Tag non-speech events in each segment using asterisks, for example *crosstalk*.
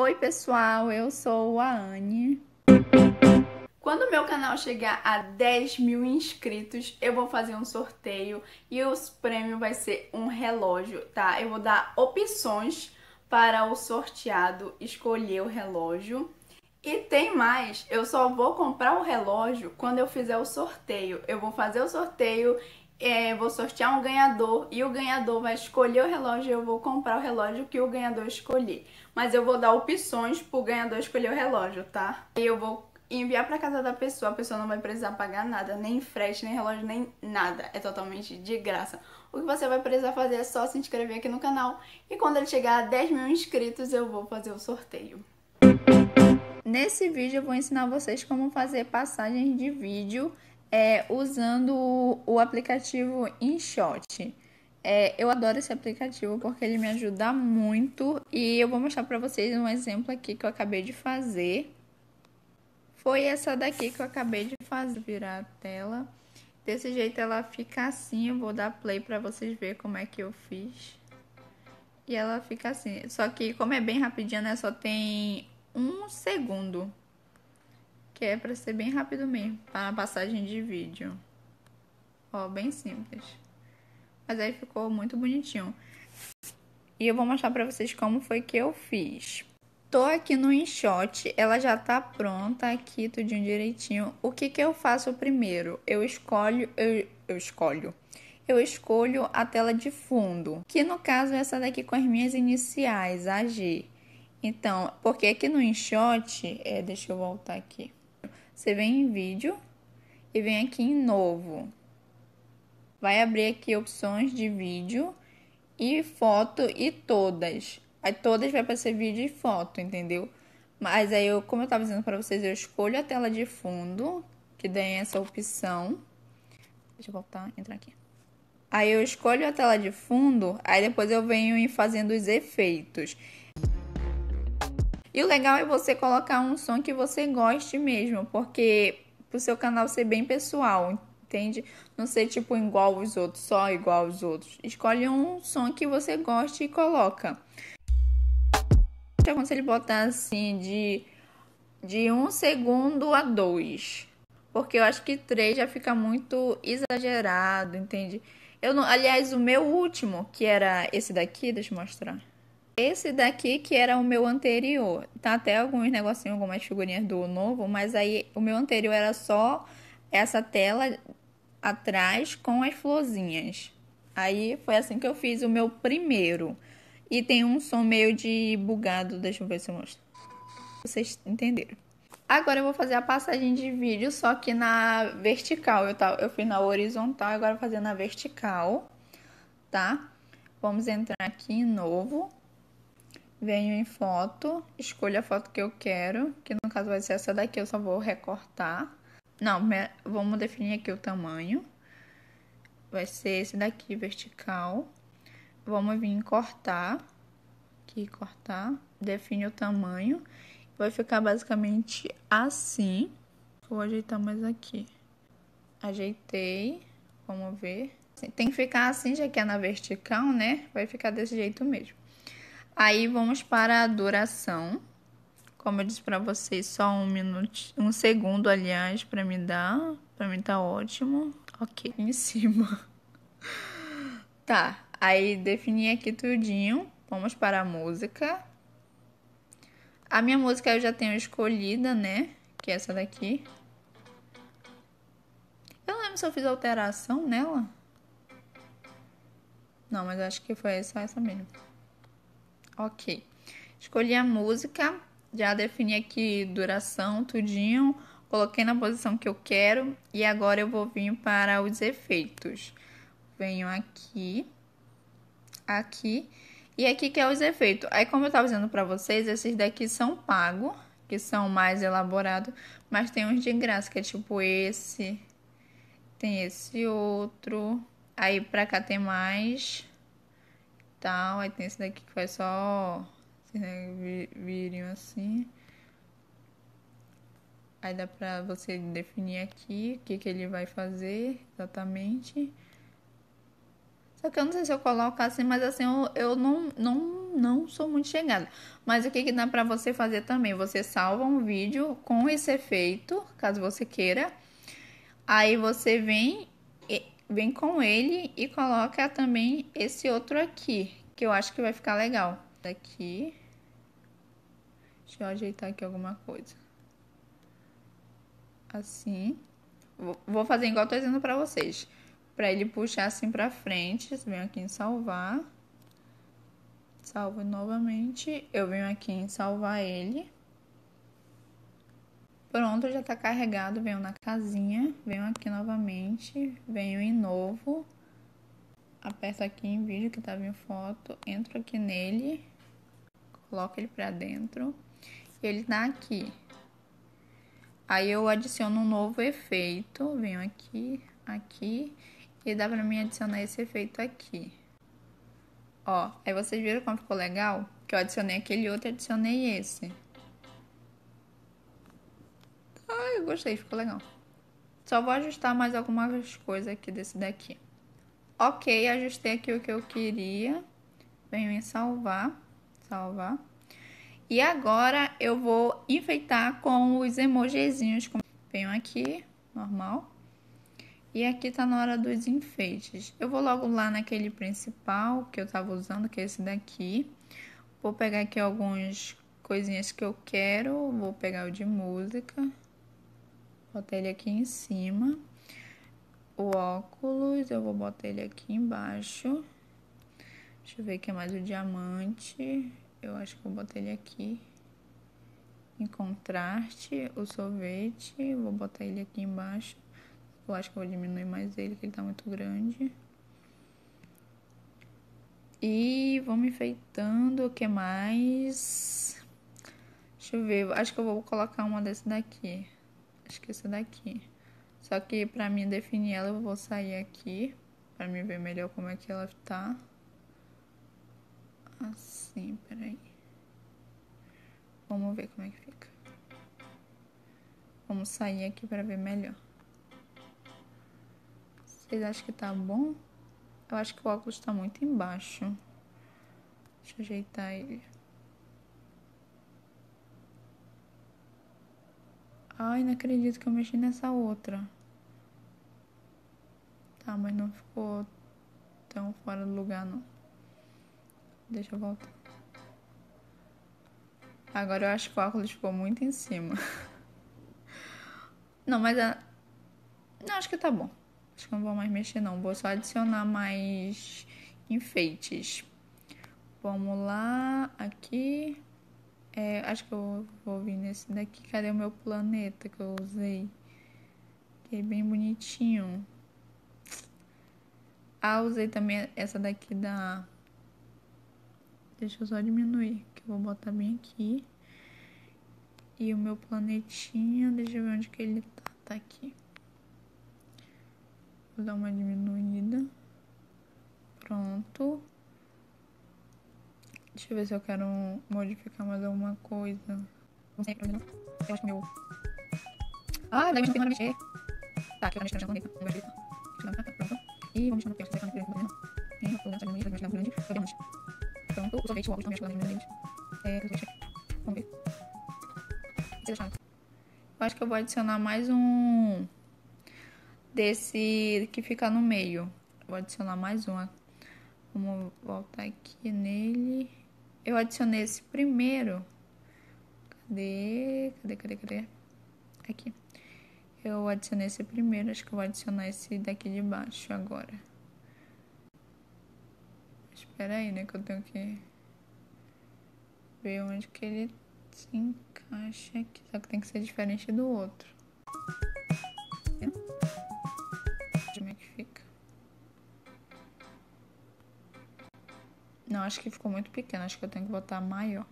Oi, pessoal, eu sou a Anne. Quando meu canal chegar a 10 mil inscritos, eu vou fazer um sorteio e o prêmio vai ser um relógio, tá? Eu vou dar opções para o sorteado escolher o relógio. E tem mais, eu só vou comprar o relógio quando eu fizer o sorteio. Eu vou fazer o sorteio é, vou sortear um ganhador e o ganhador vai escolher o relógio e eu vou comprar o relógio que o ganhador escolher. Mas eu vou dar opções pro ganhador escolher o relógio, tá? E eu vou enviar para casa da pessoa, a pessoa não vai precisar pagar nada, nem frete, nem relógio, nem nada. É totalmente de graça. O que você vai precisar fazer é só se inscrever aqui no canal e quando ele chegar a 10 mil inscritos eu vou fazer o sorteio. Nesse vídeo eu vou ensinar vocês como fazer passagens de vídeo é, usando o, o aplicativo InShot. É, eu adoro esse aplicativo porque ele me ajuda muito e eu vou mostrar para vocês um exemplo aqui que eu acabei de fazer. Foi essa daqui que eu acabei de fazer, virar a tela. Desse jeito ela fica assim, eu vou dar play para vocês verem como é que eu fiz. E ela fica assim, só que como é bem rapidinho, né, só tem um segundo que é para ser bem rápido mesmo, para a passagem de vídeo. Ó, bem simples. Mas aí ficou muito bonitinho. E eu vou mostrar para vocês como foi que eu fiz. Tô aqui no InShot, ela já tá pronta aqui, tudinho direitinho. O que que eu faço primeiro? Eu escolho, eu, eu escolho. Eu escolho a tela de fundo, que no caso é essa daqui com as minhas iniciais, a G. Então, porque aqui no InShot, é, deixa eu voltar aqui. Você vem em vídeo e vem aqui em novo. Vai abrir aqui opções de vídeo e foto e todas. Aí todas vai aparecer vídeo e foto, entendeu? Mas aí eu, como eu estava dizendo para vocês, eu escolho a tela de fundo, que tem é essa opção. Deixa eu voltar, entrar aqui. Aí eu escolho a tela de fundo, aí depois eu venho em fazendo os efeitos. E o legal é você colocar um som que você goste mesmo, porque pro seu canal ser bem pessoal, entende? Não ser tipo igual os outros, só igual os outros. Escolhe um som que você goste e coloca. Eu então, aconselho botar assim de de um segundo a dois, porque eu acho que três já fica muito exagerado, entende? Eu não, aliás, o meu último, que era esse daqui, deixa eu mostrar. Esse daqui que era o meu anterior. Tá até alguns negocinhos, algumas figurinhas do novo, mas aí o meu anterior era só essa tela atrás com as florzinhas. Aí foi assim que eu fiz o meu primeiro. E tem um som meio de bugado, deixa eu ver se eu mostro. Vocês entenderam. Agora eu vou fazer a passagem de vídeo, só que na vertical. Eu, tá, eu fiz na horizontal, agora vou fazer na vertical, tá? Vamos entrar aqui em novo venho em foto, escolho a foto que eu quero, que no caso vai ser essa daqui, eu só vou recortar. Não, vamos definir aqui o tamanho. Vai ser esse daqui, vertical. Vamos vir em cortar, aqui cortar, define o tamanho. Vai ficar basicamente assim. Vou ajeitar mais aqui. Ajeitei, vamos ver. Tem que ficar assim, já que é na vertical, né? Vai ficar desse jeito mesmo. Aí vamos para a duração. Como eu disse para vocês, só um minuto, um segundo, aliás, para me dar, para mim tá ótimo. OK, *laughs* em cima. Tá, aí defini aqui tudinho. Vamos para a música. A minha música eu já tenho escolhida, né? Que é essa daqui. Eu não lembro se eu fiz alteração nela. Não, mas acho que foi só essa mesmo. Ok. Escolhi a música, já defini aqui duração, tudinho, coloquei na posição que eu quero e agora eu vou vir para os efeitos. Venho aqui, aqui e aqui que é os efeitos. Aí como eu estava dizendo para vocês, esses daqui são pagos, que são mais elaborados, mas tem uns de graça que é tipo esse, tem esse outro, aí para cá tem mais tal. Aí tem esse daqui que faz só. Né, virinho assim. Aí dá pra você definir aqui o que, que ele vai fazer exatamente. Só que eu não sei se eu coloco assim, mas assim, eu, eu não, não, não sou muito chegada. Mas o que, que dá pra você fazer também? Você salva um vídeo com esse efeito, caso você queira. Aí você vem vem com ele e coloca também esse outro aqui, que eu acho que vai ficar legal. Daqui. Deixa eu ajeitar aqui alguma coisa. Assim. Vou fazer igual eu tô dizendo pra vocês. Pra ele puxar assim pra frente. Venho aqui em salvar. Salvo novamente. Eu venho aqui em salvar ele. Pronto, já tá carregado. Venho na casinha, venho aqui novamente, venho em novo. Aperto aqui em vídeo que tava tá em foto, entro aqui nele, coloco ele pra dentro e ele tá aqui. Aí eu adiciono um novo efeito, venho aqui, aqui e dá pra mim adicionar esse efeito aqui. Ó, aí vocês viram como ficou legal? Que eu adicionei aquele outro e adicionei esse. eu gostei, ficou legal. Só vou ajustar mais algumas coisas aqui desse daqui. Ok, ajustei aqui o que eu queria. Venho em salvar. Salvar. E agora eu vou enfeitar com os emojizinhos. Venho aqui, normal. E aqui tá na hora dos enfeites. Eu vou logo lá naquele principal que eu tava usando, que é esse daqui. Vou pegar aqui alguns coisinhas que eu quero. Vou pegar o de música. Botei ele aqui em cima. O óculos, eu vou botar ele aqui embaixo. Deixa eu ver o que é mais o diamante. Eu acho que eu botei ele aqui. Em contraste, o sorvete, vou botar ele aqui embaixo. Eu acho que eu vou diminuir mais ele, que ele tá muito grande. E vamos enfeitando, o que mais? Deixa eu ver, acho que eu vou colocar uma dessa daqui. Acho que essa daqui. Só que pra mim definir ela, eu vou sair aqui. Pra me ver melhor como é que ela tá. Assim, peraí. Vamos ver como é que fica. Vamos sair aqui pra ver melhor. Vocês acham que tá bom? Eu acho que o óculos tá muito embaixo. Deixa eu ajeitar ele. Ai, não acredito que eu mexi nessa outra. Tá, mas não ficou tão fora do lugar, não. Deixa eu voltar. Agora eu acho que o óculos ficou muito em cima. *laughs* Não, mas a... Não, acho que tá bom. Acho que não vou mais mexer, não. Vou só adicionar mais enfeites. Vamos lá, aqui. É, acho que eu vou vir nesse daqui. Cadê o meu planeta que eu usei? Que é bem bonitinho. Ah, usei também essa daqui da... Deixa eu só diminuir, que eu vou botar bem aqui. E o meu planetinha, deixa eu ver onde que ele tá. Tá aqui. Vou dar uma diminuída. Pronto. Deixa eu ver se eu quero modificar mais alguma coisa. Não sei, eu acho que meu... Ah, daí eu não tenho mexer. Tá, aqui eu mexo no chão, pronto. E vou mexer no texto, secar no texto, e vou colocar no meio, vou mexer no grande, vou mexer. Pronto, o sorvete, o óculos, também acho que lá no meio, é, é vamos ver. O que Eu acho que eu vou adicionar mais um desse que fica no meio. Vou adicionar mais uma. Vamos voltar aqui nele eu adicionei esse primeiro. Cadê? Cadê, cadê, cadê? Aqui. Eu adicionei esse primeiro, acho que eu vou adicionar esse daqui de baixo agora. Espera aí, né, que eu tenho que ver onde que ele se encaixa aqui. Só que tem que ser diferente do outro. Não, acho que ficou muito pequeno. Acho que eu tenho que botar maior.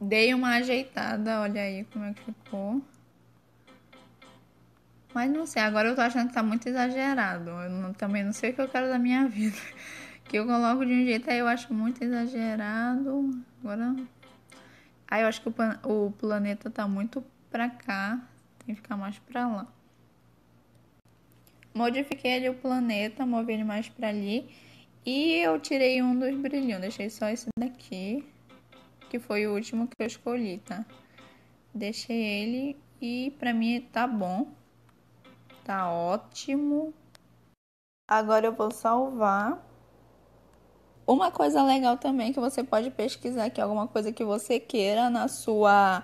Dei uma ajeitada, olha aí como é que ficou. Mas não sei, agora eu tô achando que tá muito exagerado. Eu não, também não sei o que eu quero da minha *laughs* vida. Que eu coloco de um jeito aí eu acho muito exagerado. Agora. Aí eu acho que o, o planeta tá muito pra cá. Tem que ficar mais pra lá. Modifiquei ali o planeta, movi ele mais pra ali. E eu tirei um dos brilhinhos, deixei só esse daqui, que foi o último que eu escolhi, tá? Deixei ele e pra mim tá bom, tá ótimo. Agora eu vou salvar. Uma coisa legal também que você pode pesquisar aqui, alguma coisa que você queira na sua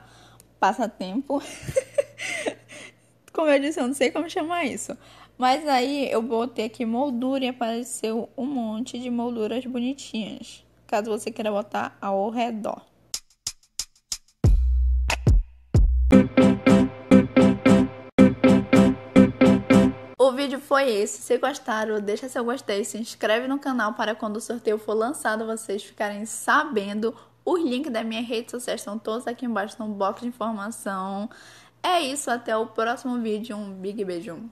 passatempo. *laughs* como eu disse, eu não sei como chamar isso. Mas aí eu botei aqui moldura e apareceu um monte de molduras bonitinhas. Caso você queira botar ao redor. O vídeo foi esse. Se gostaram, deixa seu gostei, se inscreve no canal para quando o sorteio for lançado vocês ficarem sabendo. Os links das minhas redes sociais estão todos aqui embaixo no box de informação. É isso, até o próximo vídeo. Um big beijo.